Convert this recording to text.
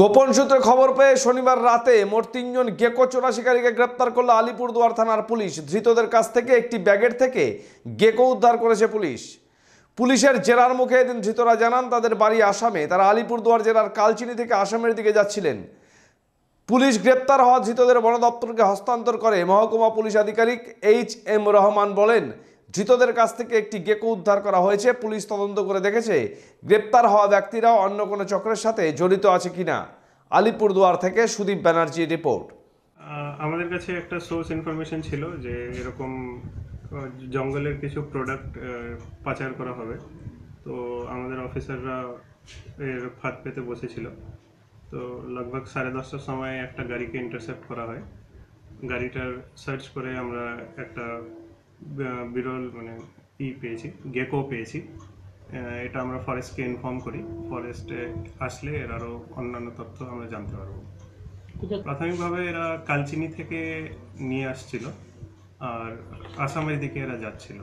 গোপন সূত্রে খবর পেয়ে শনিবার রাতে মোট তিনজন গেকো শিকারীকে গ্রেপ্তার করলো আলিপুরদুয়ার থানার পুলিশ ধৃতদের কাছ থেকে একটি ব্যাগের থেকে গেকো উদ্ধার করেছে পুলিশ পুলিশের জেরার মুখে এদিন ধৃতরা জানান তাদের বাড়ি আসামে তারা আলিপুরদুয়ার জেলার কালচিনি থেকে আসামের দিকে যাচ্ছিলেন পুলিশ গ্রেপ্তার হওয়া ধৃতদের বন দপ্তরকে হস্তান্তর করে মহকুমা পুলিশ আধিকারিক এইচ এম রহমান বলেন ধৃতদের কাছ থেকে একটি গেকো উদ্ধার করা হয়েছে পুলিশ তদন্ত করে দেখেছে গ্রেপ্তার হওয়া ব্যক্তিরা অন্য কোনো চক্রের সাথে জড়িত আছে কিনা আলিপুরদুয়ার থেকে সুদীপ ব্যানার্জির রিপোর্ট আমাদের কাছে একটা সোর্স ইনফরমেশন ছিল যে এরকম জঙ্গলের কিছু প্রোডাক্ট পাচার করা হবে তো আমাদের অফিসাররা এর ফাঁদ পেতে বসেছিল তো লগভগ সাড়ে দশটার সময় একটা গাড়িকে ইন্টারসেপ্ট করা হয় গাড়িটার সার্চ করে আমরা একটা বিরল মানে ই পেয়েছি গেকো পেয়েছি এটা আমরা ফরেস্টকে ইনফর্ম করি ফরেস্টে আসলে এর আরও অন্যান্য তথ্য আমরা জানতে পারবো প্রাথমিকভাবে এরা কালচিনি থেকে নিয়ে আসছিল আর আসামের দিকে এরা যাচ্ছিল